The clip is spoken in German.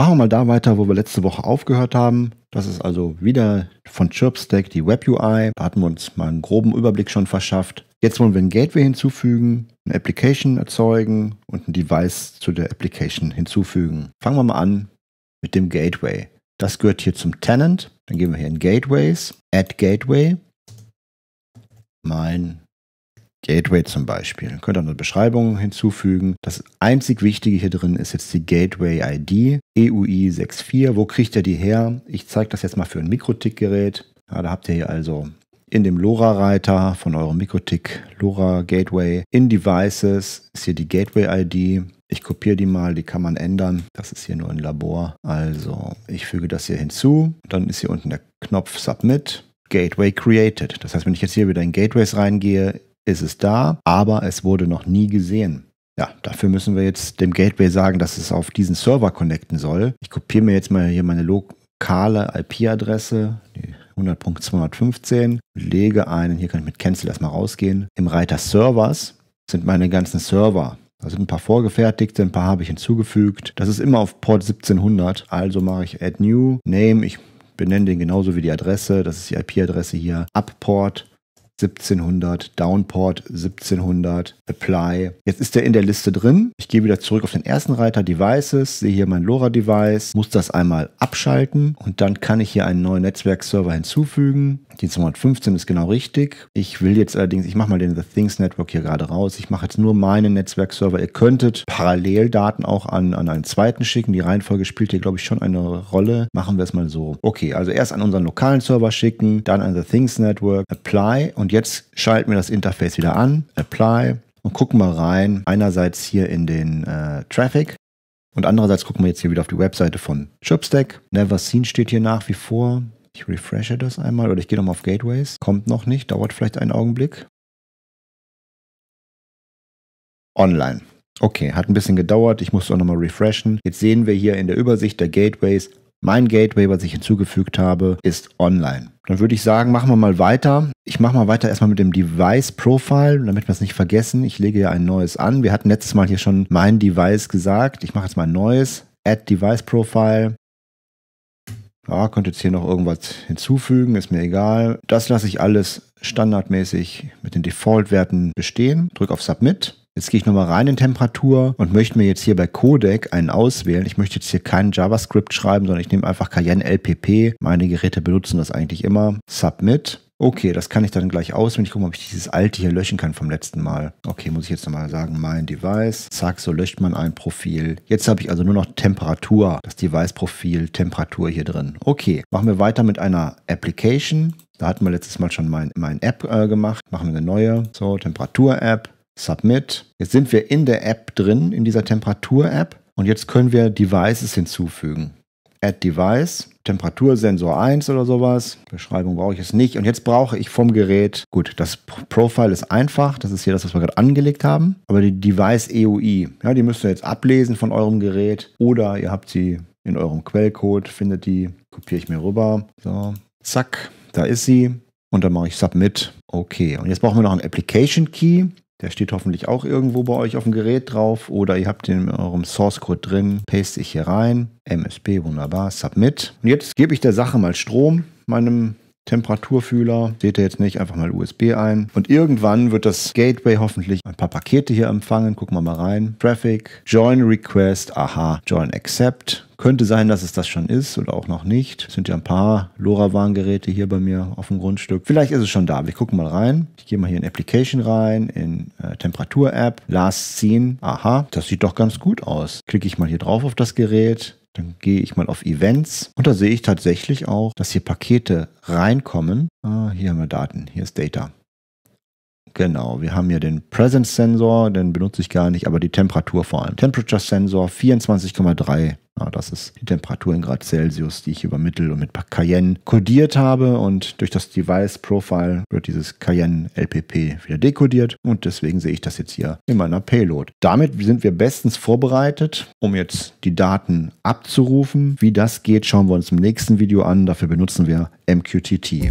Machen wir mal da weiter, wo wir letzte Woche aufgehört haben. Das ist also wieder von Chirpstack die Web-UI. Da hatten wir uns mal einen groben Überblick schon verschafft. Jetzt wollen wir ein Gateway hinzufügen, eine Application erzeugen und ein Device zu der Application hinzufügen. Fangen wir mal an mit dem Gateway. Das gehört hier zum Tenant. Dann gehen wir hier in Gateways, Add Gateway, mein Gateway zum Beispiel. könnt ihr eine Beschreibung hinzufügen. Das einzig Wichtige hier drin ist jetzt die Gateway-ID, EUI64. Wo kriegt ihr die her? Ich zeige das jetzt mal für ein Mikrotik-Gerät. Ja, da habt ihr hier also in dem LoRa-Reiter von eurem Mikrotik LoRa Gateway in Devices ist hier die Gateway-ID. Ich kopiere die mal, die kann man ändern. Das ist hier nur ein Labor. Also ich füge das hier hinzu. Dann ist hier unten der Knopf Submit. Gateway created. Das heißt, wenn ich jetzt hier wieder in Gateways reingehe, ist es da, aber es wurde noch nie gesehen. Ja, dafür müssen wir jetzt dem Gateway sagen, dass es auf diesen Server connecten soll. Ich kopiere mir jetzt mal hier meine lokale IP-Adresse, die 100.215, lege einen, hier kann ich mit Cancel erstmal rausgehen. Im Reiter Servers sind meine ganzen Server. Da sind ein paar vorgefertigte, ein paar habe ich hinzugefügt. Das ist immer auf Port 1700, also mache ich Add New, Name, ich benenne den genauso wie die Adresse, das ist die IP-Adresse hier, Upport 1700, Downport 1700, Apply. Jetzt ist er in der Liste drin. Ich gehe wieder zurück auf den ersten Reiter Devices, sehe hier mein LoRa-Device, muss das einmal abschalten und dann kann ich hier einen neuen Netzwerkserver hinzufügen. Die 215 ist genau richtig. Ich will jetzt allerdings, ich mache mal den The Things Network hier gerade raus. Ich mache jetzt nur meinen Netzwerkserver. Ihr könntet Paralleldaten auch an, an einen zweiten schicken. Die Reihenfolge spielt hier, glaube ich, schon eine Rolle. Machen wir es mal so. Okay, also erst an unseren lokalen Server schicken, dann an The Things Network, Apply und und jetzt schalten wir das Interface wieder an, Apply und gucken mal rein. Einerseits hier in den äh, Traffic und andererseits gucken wir jetzt hier wieder auf die Webseite von Chipstack. Never Seen steht hier nach wie vor. Ich refreshe das einmal oder ich gehe nochmal auf Gateways. Kommt noch nicht, dauert vielleicht einen Augenblick. Online. Okay, hat ein bisschen gedauert. Ich muss auch nochmal refreshen. Jetzt sehen wir hier in der Übersicht der Gateways mein Gateway, was ich hinzugefügt habe, ist online. Dann würde ich sagen, machen wir mal weiter. Ich mache mal weiter erstmal mit dem Device Profile, damit wir es nicht vergessen. Ich lege ja ein neues an. Wir hatten letztes Mal hier schon mein Device gesagt. Ich mache jetzt mal ein neues. Add Device Profile. Ja, könnte jetzt hier noch irgendwas hinzufügen, ist mir egal. Das lasse ich alles standardmäßig mit den Default-Werten bestehen. Drücke auf Submit. Jetzt gehe ich nochmal rein in Temperatur und möchte mir jetzt hier bei Codec einen auswählen. Ich möchte jetzt hier keinen JavaScript schreiben, sondern ich nehme einfach Cayenne LPP. Meine Geräte benutzen das eigentlich immer. Submit. Okay, das kann ich dann gleich auswählen. Ich gucke mal, ob ich dieses alte hier löschen kann vom letzten Mal. Okay, muss ich jetzt nochmal sagen, mein Device. Zack, so löscht man ein Profil. Jetzt habe ich also nur noch Temperatur, das Device-Profil, Temperatur hier drin. Okay, machen wir weiter mit einer Application. Da hatten wir letztes Mal schon mein, mein App äh, gemacht. Machen wir eine neue. So, Temperatur-App. Submit. Jetzt sind wir in der App drin, in dieser Temperatur-App. Und jetzt können wir Devices hinzufügen. Add Device, Temperatursensor 1 oder sowas. Beschreibung brauche ich es nicht. Und jetzt brauche ich vom Gerät, gut, das Profile ist einfach. Das ist hier das, was wir gerade angelegt haben. Aber die Device EUI, ja, die müsst ihr jetzt ablesen von eurem Gerät. Oder ihr habt sie in eurem Quellcode, findet die. Kopiere ich mir rüber. So, zack, da ist sie. Und dann mache ich Submit. Okay. Und jetzt brauchen wir noch einen Application Key. Der steht hoffentlich auch irgendwo bei euch auf dem Gerät drauf oder ihr habt den in eurem Source Code drin. Paste ich hier rein. MSP, wunderbar. Submit. Und jetzt gebe ich der Sache mal Strom, meinem Temperaturfühler, seht ihr jetzt nicht, einfach mal USB ein. Und irgendwann wird das Gateway hoffentlich ein paar Pakete hier empfangen. Gucken wir mal rein. Traffic, Join Request, aha, Join Accept. Könnte sein, dass es das schon ist oder auch noch nicht. Es sind ja ein paar LoRaWAN-Geräte hier bei mir auf dem Grundstück. Vielleicht ist es schon da. Wir gucken mal rein. Ich gehe mal hier in Application rein, in äh, Temperatur-App, Last Scene. Aha, das sieht doch ganz gut aus. Klicke ich mal hier drauf auf das Gerät. Dann gehe ich mal auf Events und da sehe ich tatsächlich auch, dass hier Pakete reinkommen. Ah, hier haben wir Daten, hier ist Data. Genau, wir haben hier den Presence Sensor, den benutze ich gar nicht, aber die Temperatur vor allem. Temperature Sensor 24,3. Ja, das ist die Temperatur in Grad Celsius, die ich übermittel und mit Cayenne kodiert habe. Und durch das Device Profile wird dieses Cayenne LPP wieder dekodiert. Und deswegen sehe ich das jetzt hier in meiner Payload. Damit sind wir bestens vorbereitet, um jetzt die Daten abzurufen. Wie das geht, schauen wir uns im nächsten Video an. Dafür benutzen wir MQTT.